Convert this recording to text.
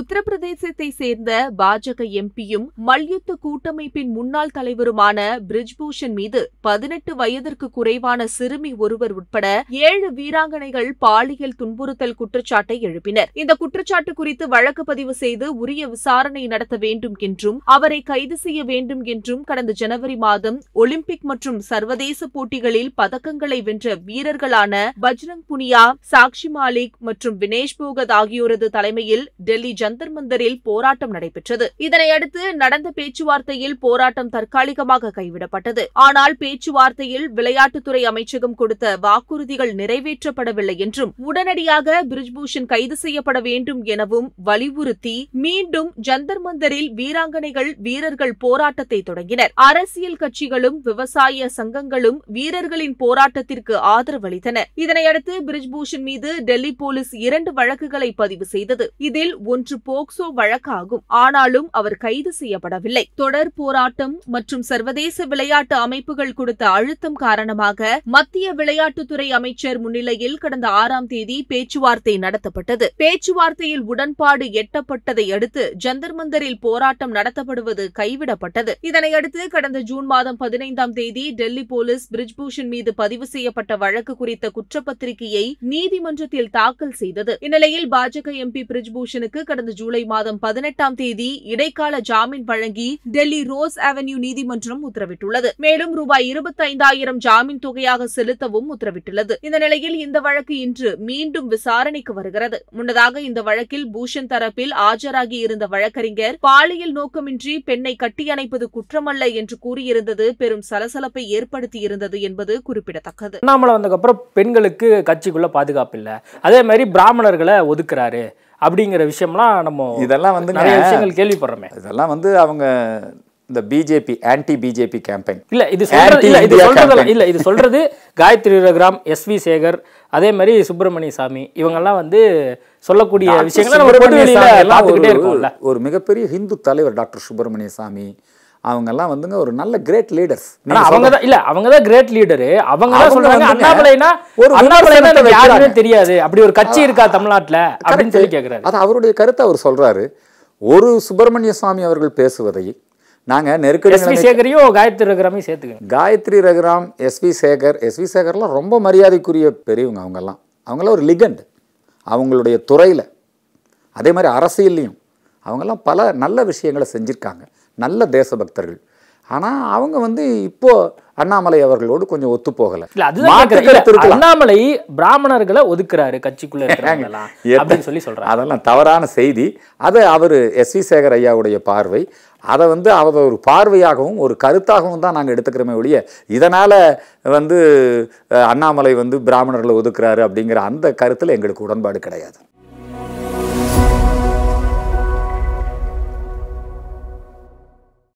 உத்தரப்பிரதேசத்தை சேர்ந்த பாஜக எம்பியும் மல்யுத்த கூட்டமைப்பின் முன்னாள் தலைவருமான பிரிஜ்பூஷன் மீது பதினெட்டு வயதிற்கு குறைவான சிறுமி ஒருவர் உட்பட ஏழு வீராங்கனைகள் பாலியல் துன்புறுத்தல் குற்றச்சாட்டை எழுப்பினர் இந்த குற்றச்சாட்டு குறித்து வழக்கு பதிவு செய்து உரிய விசாரணை நடத்த வேண்டும் என்றும் அவரை கைது செய்ய வேண்டும் என்றும் கடந்த ஜனவரி மாதம் ஒலிம்பிக் மற்றும் சர்வதேச போட்டிகளில் பதக்கங்களை வென்ற வீரர்களான பஜ்ரங் புனியா சாக்ஷி மாலிக் மற்றும் வினேஷ் போகத் ஆகியோரது தலைமையில் டெல்லி ஜந்தர் மந்தரில் போராட்டம் நடைபெற்றது இதனையடுத்து நடந்த பேச்சுவார்த்தையில் போராட்டம் தற்காலிகமாக கைவிடப்பட்டது ஆனால் பேச்சுவார்த்தையில் விளையாட்டுத்துறை அமைச்சகம் கொடுத்த வாக்குறுதிகள் நிறைவேற்றப்படவில்லை என்றும் உடனடியாக பிரிஜ்பூஷன் கைது செய்யப்பட வேண்டும் எனவும் வலியுறுத்தி மீண்டும் ஜந்தர் மந்தரில் வீராங்கனைகள் வீரர்கள் போராட்டத்தை தொடங்கினர் அரசியல் கட்சிகளும் விவசாய சங்கங்களும் வீரர்களின் போராட்டத்திற்கு ஆதரவளித்தன இதனையடுத்து பிரிஜ்பூஷன் மீது டெல்லி போலீஸ் இரண்டு வழக்குகளை பதிவு செய்தது இதில் ஒன்று மூன்று போக்சோ வழக்காகும் ஆனாலும் அவர் கைது செய்யப்படவில்லை தொடர் போராட்டம் மற்றும் சர்வதேச விளையாட்டு அமைப்புகள் கொடுத்த அழுத்தம் காரணமாக மத்திய விளையாட்டுத்துறை அமைச்சர் முன்னிலையில் கடந்த ஆறாம் தேதி பேச்சுவார்த்தை நடத்தப்பட்டது பேச்சுவார்த்தையில் உடன்பாடு எட்டப்பட்டதை அடுத்து ஜந்தர் மந்தரில் போராட்டம் நடத்தப்படுவது கைவிடப்பட்டது இதனையடுத்து கடந்த ஜூன் மாதம் பதினைந்தாம் தேதி டெல்லி போலீஸ் பிரிஜ்பூஷன் மீது பதிவு செய்யப்பட்ட வழக்கு குறித்த குற்றப்பத்திரிகையை நீதிமன்றத்தில் தாக்கல் செய்தது இந்நிலையில் பாஜக எம்பி பிரிஜ்பூஷனுக்கு கடந்த ஜூலை மாதம் பதினெட்டாம் தேதி இடைக்கால ஜாமீன் வழங்கி டெல்லி ரோஸ் அவென்யூ நீதிமன்றம் உத்தரவிட்டுள்ளது மேலும் ரூபாய் இருபத்தைந்தாயிரம் ஜாமீன் தொகையாக செலுத்தவும் உத்தரவிட்டுள்ளது இந்த நிலையில் இந்த வழக்கு இன்று மீண்டும் விசாரணைக்கு வருகிறது முன்னதாக இந்த வழக்கில் பூஷன் தரப்பில் ஆஜராகி இருந்த வழக்கறிஞர் பாலியல் நோக்கமின்றி பெண்ணை கட்டியணைப்பது குற்றமல்ல என்று கூறியிருந்தது பெரும் சலசலப்பை ஏற்படுத்தியிருந்தது என்பது குறிப்பிடத்தக்கது அண்ணாமலை வந்ததுக்கப்புறம் பெண்களுக்கு கட்சிக்குள்ள பாதுகாப்பு இல்லை அதே மாதிரி பிராமணர்களை ஒதுக்குறாரு அப்படிங்கிற விஷயம்லாம் நம்ம இதெல்லாம் வந்து நிறைய விஷயங்கள் கேள்விப்படுறோமே இதெல்லாம் வந்து அவங்க இந்த பிஜேபி ஆன்டி பிஜேபி கேம்பெயின் இல்ல இது சொல்றது இது சொல்றது இல்ல இது சொல்றது காயத்ரி ரகுராம் எஸ் வி சேகர் அதே மாதிரி சுப்பிரமணிய சாமி இவங்கெல்லாம் வந்து சொல்லக்கூடிய விஷயங்கள் ஒரு மிகப்பெரிய ஹிந்து தலைவர் டாக்டர் சுப்பிரமணிய சாமி அவங்கெல்லாம் வந்துங்க ஒரு நல்ல கிரேட் லீடர்ஸ் அவங்க தான் இல்லை அவங்க தான் கிரேட் லீடரு அவங்க தான் சொல்றாங்க அண்ணாமலைனா ஒரு அண்ணாமலைனா யாருமே தெரியாது அப்படி ஒரு கட்சி இருக்கா தமிழ்நாட்டில் அப்படின்னு சொல்லி கேட்குறாரு அது அவருடைய கருத்தை அவர் சொல்கிறாரு ஒரு சுப்பிரமணிய சுவாமி அவர்கள் பேசுவதை நாங்கள் நெருக்கடி சேகரையும் காயத்ரி ரகுராமையும் சேர்த்துக்கோங்க காயத்ரி ரகுராம் எஸ்வி சேகர் எஸ்வி சேகர்லாம் ரொம்ப மரியாதைக்குரிய பெரியவங்க அவங்கெல்லாம் அவங்களாம் ஒரு லிகண்ட் அவங்களுடைய துறையில் அதே மாதிரி அரசியல்லையும் அவங்கெல்லாம் பல நல்ல விஷயங்களை செஞ்சுருக்காங்க நல்ல தேசபக்தர்கள் ஆனால் அவங்க வந்து இப்போ அண்ணாமலை அவர்களோடு கொஞ்சம் ஒத்து போகல அண்ணாமலை பிராமணர்களை ஒதுக்குறாரு கட்சிக்குள்ள சொல்லி சொல்றாரு அதெல்லாம் தவறான செய்தி அதை அவர் எஸ் வி சேகர் ஐயாவுடைய பார்வை அதை வந்து அவர் ஒரு பார்வையாகவும் ஒரு கருத்தாகவும் தான் நாங்கள் எடுத்துக்கிறோமே ஒழிய இதனால் வந்து அண்ணாமலை வந்து பிராமணர்களை ஒதுக்குறாரு அப்படிங்கிற அந்த கருத்தில் எங்களுக்கு உடன்பாடு கிடையாது